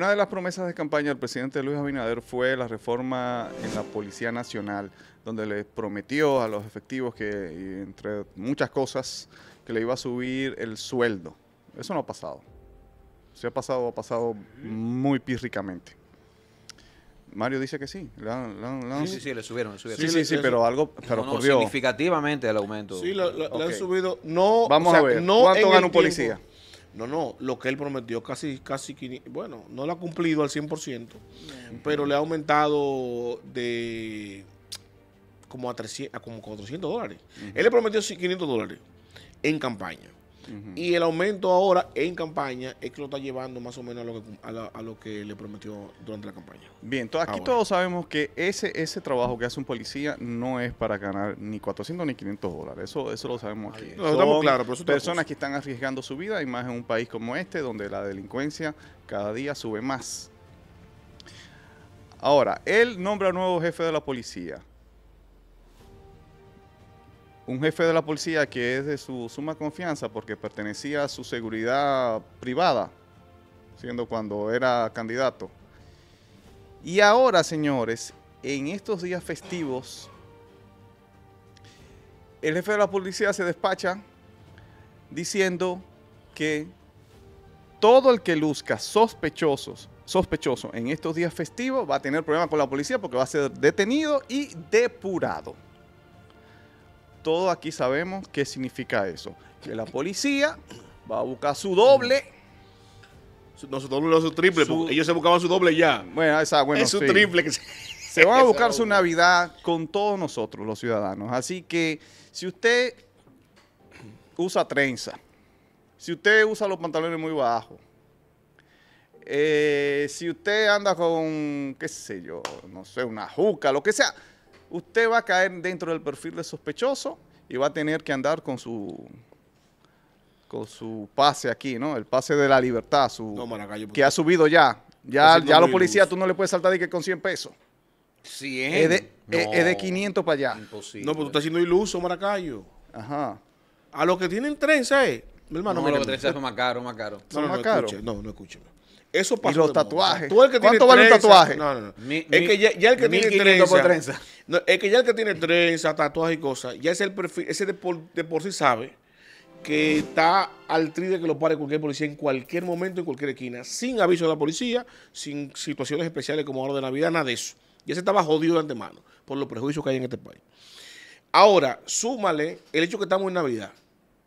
Una de las promesas de campaña del presidente Luis Abinader fue la reforma en la Policía Nacional, donde le prometió a los efectivos que, entre muchas cosas, que le iba a subir el sueldo. Eso no ha pasado. Se ha pasado, ha pasado muy pírricamente. Mario dice que sí. sí, sí, le subieron, Sí, sí, sí, pero algo, pero no, significativamente el aumento. Sí, lo han subido. No, Vamos a ver, no ¿cuánto gana un policía? No, no, lo que él prometió casi, casi, bueno, no lo ha cumplido al 100%, pero le ha aumentado de como a, 300, a como 400 dólares. Él le prometió 500 dólares en campaña. Y el aumento ahora en campaña es que lo está llevando más o menos a lo que, a lo que le prometió durante la campaña. Bien, aquí todos sabemos que ese, ese trabajo que hace un policía no es para ganar ni 400 ni 500 dólares. Eso, eso lo sabemos aquí. claro, personas que están arriesgando su vida y más en un país como este donde la delincuencia cada día sube más. Ahora, él nombra nuevo jefe de la policía un jefe de la policía que es de su suma confianza porque pertenecía a su seguridad privada, siendo cuando era candidato. Y ahora, señores, en estos días festivos, el jefe de la policía se despacha diciendo que todo el que luzca sospechosos, sospechoso en estos días festivos va a tener problemas con la policía porque va a ser detenido y depurado todos aquí sabemos qué significa eso. Que la policía va a buscar su doble. no, su doble, no su triple. ellos se buscaban su doble ya. Bueno, esa, bueno, es su triple. Que se, van a buscar su Navidad con todos nosotros, los ciudadanos. Así que si usted usa trenza, si usted usa los pantalones muy bajos, eh, si usted anda con, qué sé yo, no sé, una juca, lo que sea, usted va a caer dentro del perfil de sospechoso y va a tener que andar con su con su pase aquí, ¿no? El pase de la libertad, su, que ha pues, subido ya. Ya, ya los policías tú no le puedes saltar de que con 100 pesos. 100. Es de, es 500 para allá. No, pero pues, tú estás siendo iluso, Maracayo. Ajá. A los que tienen trenza, eh, hermano, no, los que son más caros, más caros. No, no, no, no, escuche, no, no escúcheme. Eso pasó. los tatuajes. ¿Cuánto vale un tatuaje? No, no, no. es que ya, el que tiene trenza, es que ya el que tiene trenza, tatuajes y cosas, ya es el ese de por, sí sabe que está al tride que lo pare cualquier policía en cualquier momento, en cualquier esquina, sin aviso de la policía, sin situaciones especiales como ahora de Navidad, nada de eso. Ya se estaba jodido de antemano por los prejuicios que hay en este país. Ahora, súmale el hecho que estamos en Navidad,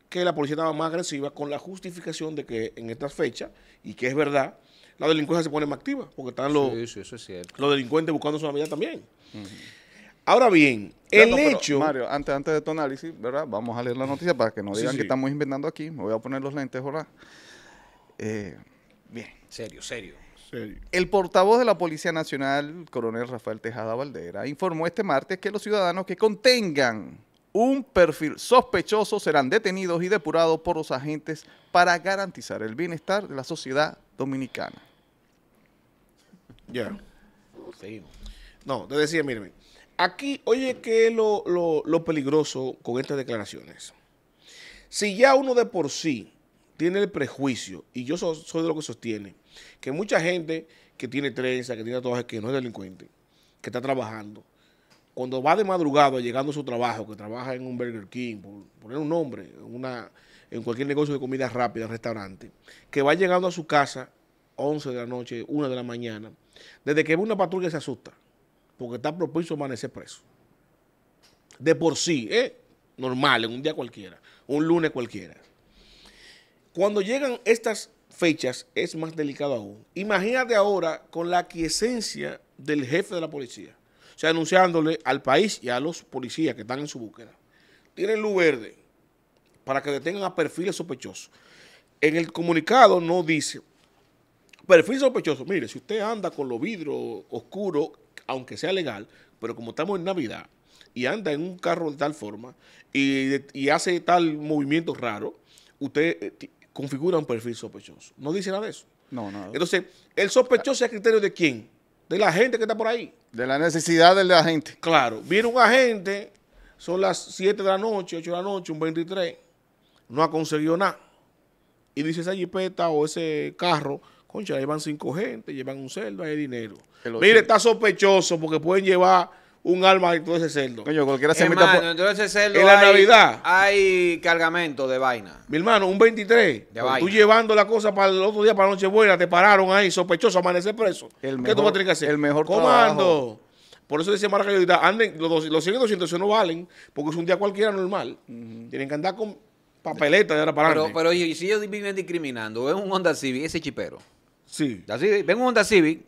que la policía estaba más agresiva con la justificación de que en estas fechas, y que es verdad, la delincuencia se pone más activa, porque están los, los delincuentes buscando su familia también. Ahora bien, el hecho... Mario, antes, antes de tu análisis, ¿verdad? Vamos a leer la noticia para que no digan que estamos inventando aquí. Me voy a poner los lentes, ahora. Eh, bien. Serio, serio. El portavoz de la Policía Nacional, coronel Rafael Tejada Valdera, informó este martes que los ciudadanos que contengan un perfil sospechoso serán detenidos y depurados por los agentes para garantizar el bienestar de la sociedad dominicana. Ya. No, te decía, mírame. Aquí, oye, que lo, lo, peligroso con estas declaraciones. Si ya uno de por sí tiene el prejuicio, y yo soy de lo que sostiene, que mucha gente que tiene trenza, que tiene tatuajes, que no es delincuente, que está trabajando, cuando va de madrugada llegando a su trabajo, que trabaja en un Burger King, por poner un nombre, una, en cualquier negocio de comida rápida, restaurante, que va llegando a su casa 11 de la noche, 1 de la mañana, desde que ve una patrulla se asusta, porque está propicio a amanecer preso. De por sí, ¿eh? normal, en un día cualquiera, un lunes cualquiera. Cuando llegan estas fechas es más delicado aún. Imagínate ahora con la aquiescencia del jefe de la policía o sea, anunciándole al país y a los policías que están en su búsqueda. Tienen luz verde para que detengan a perfiles sospechosos. En el comunicado no dice, perfil sospechoso, mire, si usted anda con los vidrios oscuros, aunque sea legal, pero como estamos en Navidad y anda en un carro de tal forma y, hace tal movimiento raro, usted eh, configura un perfil sospechoso. No dice nada de eso. No, no. Entonces, ¿el sospechoso es criterio de quién? de la gente que está por ahí. De la necesidad de la gente. Claro, viene un agente, son las 7 de la noche, 8 de la noche, un 23, no ha conseguido nada. Y dice esa jipeta o ese carro, concha, llevan cinco gente, llevan un cerdo, hay dinero. Mire, está sospechoso porque pueden llevar un alma dentro de ese cerdo. Coño, cualquiera se ese cerdo En la Navidad. Hay cargamento de vaina. Mi hermano, un 23. Pues tú llevando la cosa para el otro día, para la Nochebuena, te pararon ahí, sospechoso, amanecer preso. ¿Qué tú vas a tener que hacer? El mejor Comando. Por eso dice Marca anden, los, los 100 y 200 no valen, porque es un día cualquiera normal. Tienen que andar con papeleta de ahora para Pero, pero si ellos viven discriminando, ven un Honda Civic, ese chipero. Sí. ven un Honda Civic,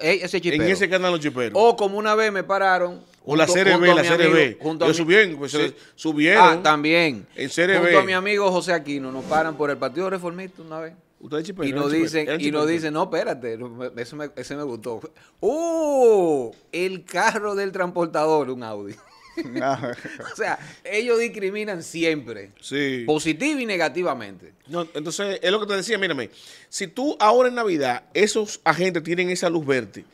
ese chipero. En ese canal los chiperos. O como una vez me pararon. O la serie B la B Yo subieron, pues, subieron. Ah, también. En Junto a mi amigo José Aquino, nos paran por el Partido Reformista una vez. Usted chipero, y nos dicen, y nos dicen, no, espérate, ese me, me gustó. ¡Uh! El carro del transportador, un Audi. o sea, ellos discriminan siempre. Sí. Positiva y negativamente. No, entonces, es lo que te decía, mírame. Si tú ahora en Navidad, esos agentes tienen esa luz verde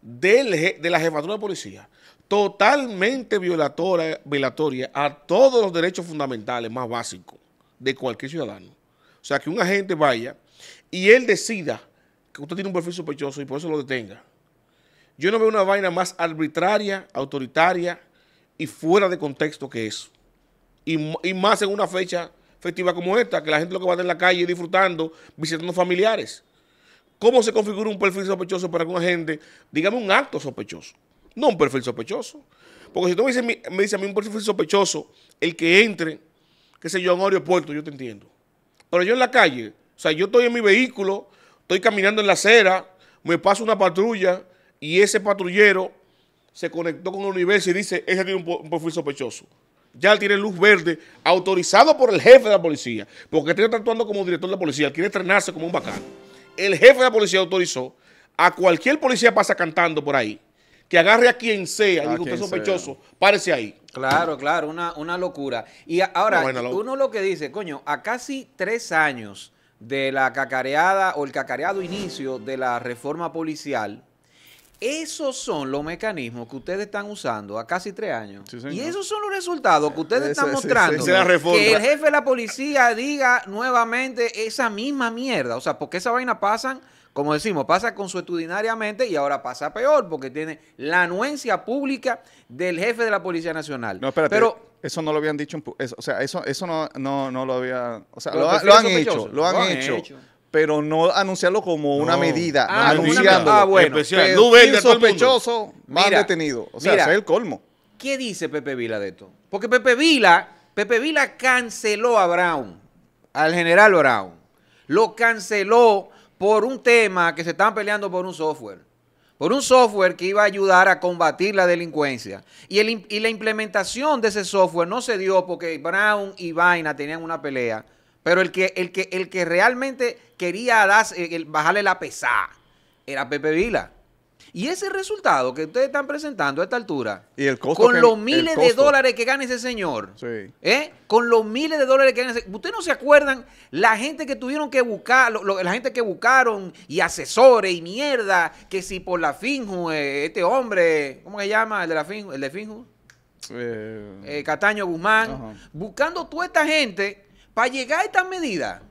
del, de la jefatura de policía, totalmente violatoria, violatoria a todos los derechos fundamentales más básicos de cualquier ciudadano. O sea, que un agente vaya y él decida que usted tiene un perfil sospechoso y por eso lo detenga. Yo no veo una vaina más arbitraria, autoritaria, y fuera de contexto que eso. Y, más en una fecha festiva como esta, que la gente lo que va a estar en la calle disfrutando, visitando familiares. ¿Cómo se configura un perfil sospechoso para alguna gente? Dígame un acto sospechoso, no un perfil sospechoso. Porque si tú me dices, me dice a mí un perfil sospechoso, el que entre, qué sé yo, a un aeropuerto, yo te entiendo. Pero yo en la calle, o sea, yo estoy en mi vehículo, estoy caminando en la acera, me pasa una patrulla y ese patrullero se conectó con el universo y dice, ese tiene un perfil sospechoso. Ya tiene luz verde, autorizado por el jefe de la policía, porque está actuando como director de la policía, quiere estrenarse como un bacán. El jefe de la policía autorizó a cualquier policía pasa cantando por ahí, que agarre a quien sea, y diga usted sospechoso, párese ahí. Claro, claro, una, locura. Y ahora, uno lo que dice, coño, a casi tres años de la cacareada o el cacareado inicio de la reforma policial, esos son los mecanismos que ustedes están usando a casi tres años. y esos son los resultados que ustedes están mostrando. que el jefe de la policía diga nuevamente esa misma mierda. O sea, porque esa vaina pasa, como decimos, pasa consuetudinariamente y ahora pasa peor porque tiene la anuencia pública del jefe de la Policía Nacional. No, espérate. Pero, eso no lo habían dicho, o sea, eso, eso no, no, lo había, o sea, pues lo, han lo, han hecho, lo han, hecho pero no anunciarlo como una medida, ah, anunciando. Ah, bueno, sospechoso, más detenido. O sea, es el colmo. ¿Qué dice Pepe Vila de esto? Porque Pepe Vila, Pepe Vila canceló a Brown, al general Brown. Lo canceló por un tema que se estaban peleando por un software. Por un software que iba a ayudar a combatir la delincuencia. Y, la implementación de ese software no se dio porque Brown y Vaina tenían una pelea. Pero el que, el que, el que realmente quería eh, bajarle la pesada era Pepe Vila. Y ese resultado que ustedes están presentando a esta altura, con los miles de dólares que gana ese señor, ¿eh? con los miles de dólares que gana ese ¿ustedes no se acuerdan la gente que tuvieron que buscar, la gente que buscaron y asesores y mierda, que si por la Finju, eh, este hombre, ¿cómo se llama? El de la Finju, el de Finju, Cataño Guzmán, buscando toda esta gente para llegar a estas medidas.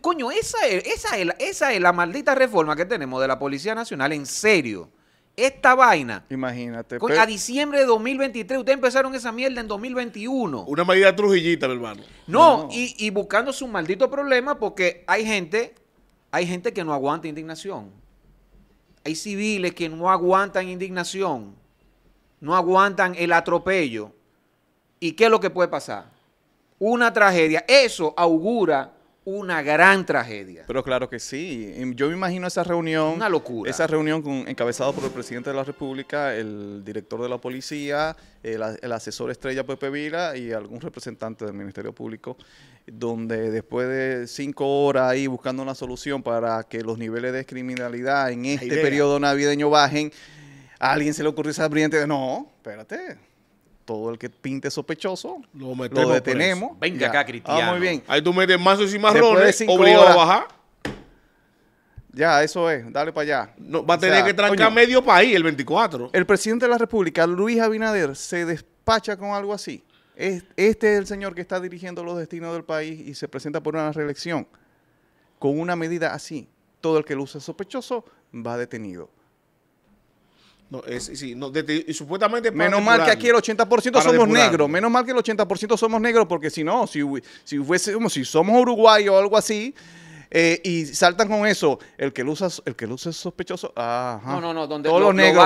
Coño, esa es, esa, esa es la maldita reforma que tenemos de la Policía Nacional, en serio. Esta vaina. Imagínate. a diciembre de 2023, ustedes empezaron esa mierda en 2021. Una medida trujillita, hermano. No, Y, y, buscando su maldito problema porque hay gente, hay gente que no aguanta indignación. Hay civiles que no aguantan indignación, no aguantan el atropello. ¿Y qué es lo que puede pasar? Una tragedia. Eso augura una gran tragedia. Pero claro que sí. Yo me imagino esa reunión. Una locura. Esa reunión con, encabezada por el presidente de la República, el director de la policía, el, asesor estrella Pepe Vila y algún representante del Ministerio Público, donde después de cinco horas ahí buscando una solución para que los niveles de criminalidad en este periodo navideño bajen, a alguien se le ocurrió esa brillante. No, espérate todo el que pinte sospechoso, lo, pues. detenemos. Venga acá, Cristiano. Ah, muy bien. Ahí tú metes más y marrones, obligado a bajar. Ya, eso es, dale para allá. va a tener que trancar medio país el 24. El presidente de la República, Luis Abinader, se despacha con algo así. este es el señor que está dirigiendo los destinos del país y se presenta por una reelección. Con una medida así, todo el que luce sospechoso va detenido y supuestamente Menos mal que aquí el 80% somos negros. Menos mal que el 80% somos negros, porque si no, si, si, fuésemos, si somos uruguayos o algo así, eh, y saltan con eso, el que luce, el que luce sospechoso. No, no, no, donde todos los, negros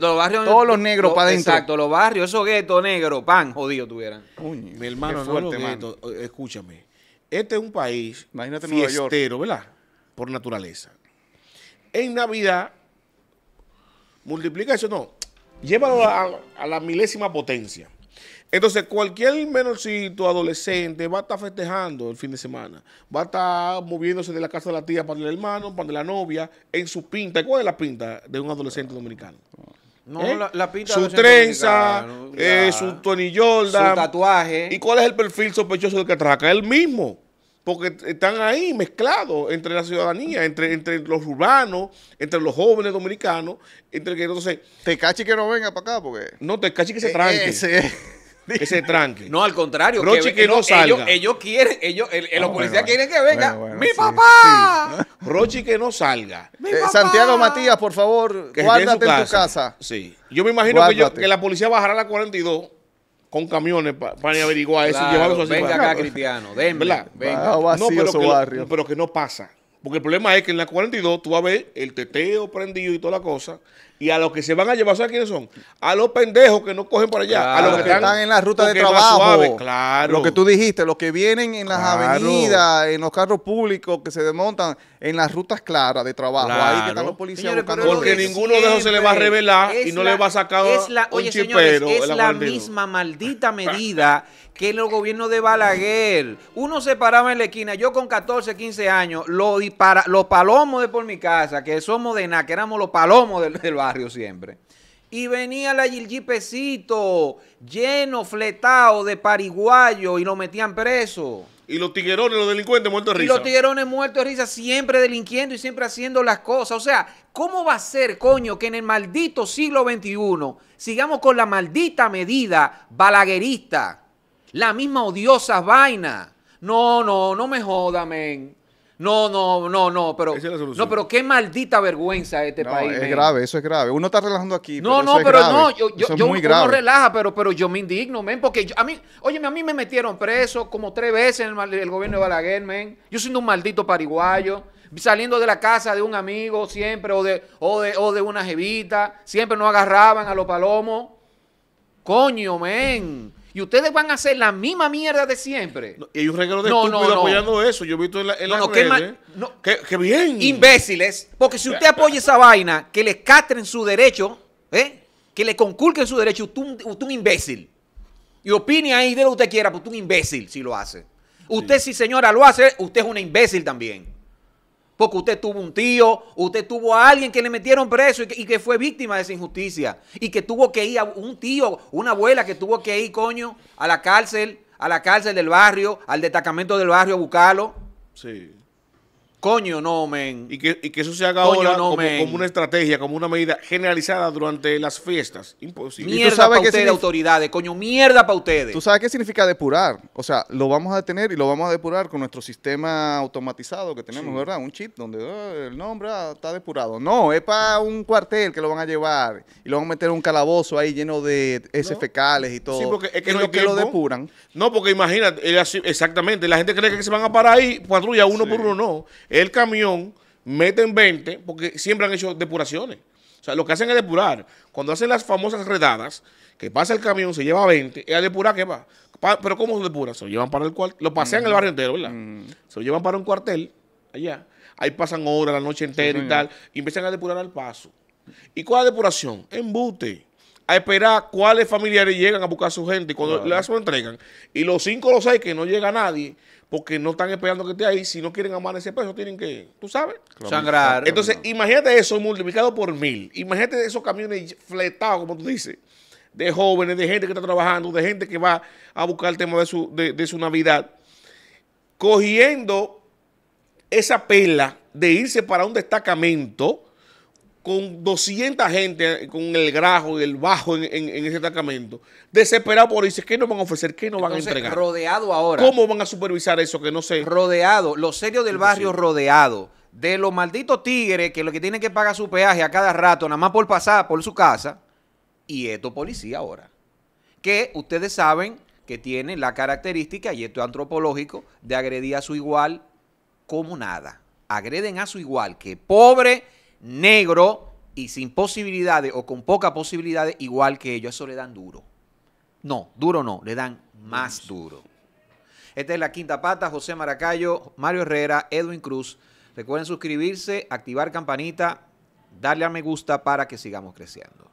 todos los negros para adentro. Exacto, los barrios, esos guetos negros, pan, jodido tuvieran. Mi hermano, fuerte, escúchame. Este es un país Imagínate fiestero, Nueva York. ¿verdad? Por naturaleza. En Navidad multiplica eso, no. Llévalo a, la milésima potencia. Entonces, cualquier menorcito, adolescente, va a estar festejando el fin de semana. Va a estar moviéndose de la casa de la tía para el hermano, para la novia, en su pinta. ¿Cuál es la pinta de un adolescente dominicano? No, ¿Eh? la, la, Su trenza, eh, su Tony Jordan. Su tatuaje. ¿Y cuál es el perfil sospechoso del que atraca? Él mismo porque están ahí mezclados entre la ciudadanía, entre, entre los urbanos, entre los jóvenes dominicanos, entre que entonces... Te cache que no venga para acá porque... No, te cache que se eh, tranque. Ese. Que se tranque. No, al contrario. Rochi que, no, salga. Ellos, quieren, ellos, los ah, policías quieren que venga. ¡Mi papá! Rochi que no salga. Eh, Santiago Matías, por favor, guárdate en, tu casa. Sí. Yo me imagino que, que la policía bajará a la 42 con camiones para averiguar eso y llevarlos así. Venga acá, Cristiano, denme. Venga. no, pero, que pero que no pasa. Porque el problema es que en la 42 tú vas a ver el teteo prendido y toda la cosa, y a los que se van a llevar, ¿sabes quiénes son? A los pendejos que no cogen por allá. a los que, están, en las rutas de trabajo. claro. Lo que tú dijiste, los que vienen en las avenidas, en los carros públicos que se desmontan, en las rutas claras de trabajo. Ahí que están los policías Porque ninguno de ellos se le va a revelar y no le va a sacar es la, un es la misma maldita medida que el gobierno de Balaguer, uno se paraba en la esquina, yo con 14, 15 años, los, para, los palomos de por mi casa, que somos de nada, que éramos los palomos del, barrio siempre. Y venía la Pecito, lleno, fletado de pariguayo y lo metían preso. Y los tiguerones, los delincuentes muertos de risa. Y los tiguerones muertos de risa, siempre delinquiendo y siempre haciendo las cosas. O sea, ¿cómo va a ser, coño, que en el maldito siglo XXI sigamos con la maldita medida balaguerista? La misma odiosa vaina. No, no, no me joda, men. No, no, no, no, pero no, pero qué maldita vergüenza este no, país. Es grave, eso es grave. Uno está relajando aquí. No, no, pero no, yo, yo, uno relaja, pero, pero yo me indigno, men, porque a mí, óyeme, a mí me metieron preso como tres veces en el, gobierno de Balaguer, men. Yo siendo un maldito paraguayo saliendo de la casa de un amigo siempre o de, o de, o de una jevita, siempre nos agarraban a los palomos. Coño, men. Y ustedes van a hacer la misma mierda de siempre. y hay un regalo de no, apoyando eso. Yo he visto en, la, no, no, Qué, bien! Imbéciles. Porque si usted apoya esa vaina, que le castren su derecho, ¿eh? que le conculquen su derecho, usted un, un imbécil. Y opine ahí de lo que usted quiera, pues usted un imbécil si lo hace. Usted, sí. si señora lo hace, usted es una imbécil también. Porque usted tuvo un tío, usted tuvo a alguien que le metieron preso y que, fue víctima de esa injusticia. Y que tuvo que ir a un tío, una abuela que tuvo que ir, coño, a la cárcel, a la cárcel del barrio, al destacamento del barrio a buscarlo. Sí. Coño, no, men. Y que, y que eso se haga ahora como, como, una estrategia, como una medida generalizada durante las fiestas. Imposible. Mierda para ustedes, autoridades. Coño, mierda para ustedes. ¿Tú sabes qué significa depurar? O sea, lo vamos a detener y lo vamos a depurar con nuestro sistema automatizado que tenemos, ¿verdad? Un chip donde eh, el nombre ah, está depurado. No, es para un cuartel que lo van a llevar y lo van a meter en un calabozo ahí lleno de S fecales y todo. Sí, porque es que, no, es que lo depuran. No, porque imagínate, exactamente, la gente cree que se van a parar ahí, patrulla uno por uno, no el camión, mete en 20, porque siempre han hecho depuraciones. O sea, lo que hacen es depurar. Cuando hacen las famosas redadas, que pasa el camión, se lleva 20, es a depurar que va. pero ¿cómo se depura? Se lo llevan para el cuartel. Lo pasean el barrio entero, ¿verdad? Se lo llevan para un cuartel, allá. Ahí pasan horas, la noche entera y tal. Y empiezan a depurar al paso. ¿Y cuál es la depuración? Embute. A esperar cuáles familiares llegan a buscar a su gente. Y cuando las entregan. Y los cinco o los seis que no llega nadie, porque no están esperando que esté ahí. Si no quieren amar ese peso, tienen que, tú sabes, sangrar. Entonces, imagínate eso multiplicado por mil. Imagínate esos camiones fletados, como tú dices, de jóvenes, de gente que está trabajando, de gente que va a buscar el tema de su, de su Navidad, cogiendo esa pela de irse para un destacamento con 200 gente, con el grajo y el bajo en, ese destacamento, desesperado por decir ¿qué nos van a ofrecer? ¿Qué nos van a entregar? Rodeado ahora. ¿Cómo van a supervisar eso? Que no sé. Rodeado, los serios del barrio rodeado, de los malditos tigres que lo que tienen que pagar su peaje a cada rato, nada más por pasar por su casa, y esto policía ahora. Que ustedes saben que tienen la característica, y esto es antropológico, de agredir a su igual como nada. Agreden a su igual, que pobre negro y sin posibilidades o con pocas posibilidades, igual que ellos. Eso le dan duro. No, duro no, le dan más duro. Esta es la quinta pata, José Maracayo, Mario Herrera, Edwin Cruz. Recuerden suscribirse, activar campanita, darle a me gusta para que sigamos creciendo.